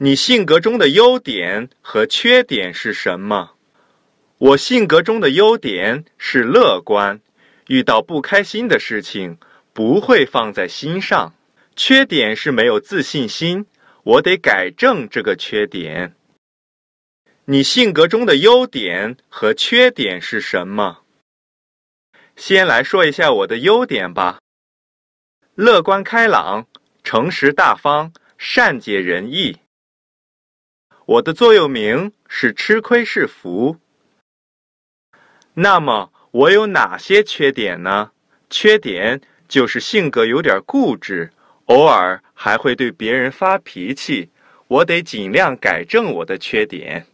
你性格中的优点和缺点是什么？我性格中的优点是乐观，遇到不开心的事情不会放在心上；缺点是没有自信心，我得改正这个缺点。你性格中的优点和缺点是什么？先来说一下我的优点吧：乐观开朗、诚实大方、善解人意。我的座右铭是“吃亏是福”。那么，我有哪些缺点呢？缺点就是性格有点固执，偶尔还会对别人发脾气。我得尽量改正我的缺点。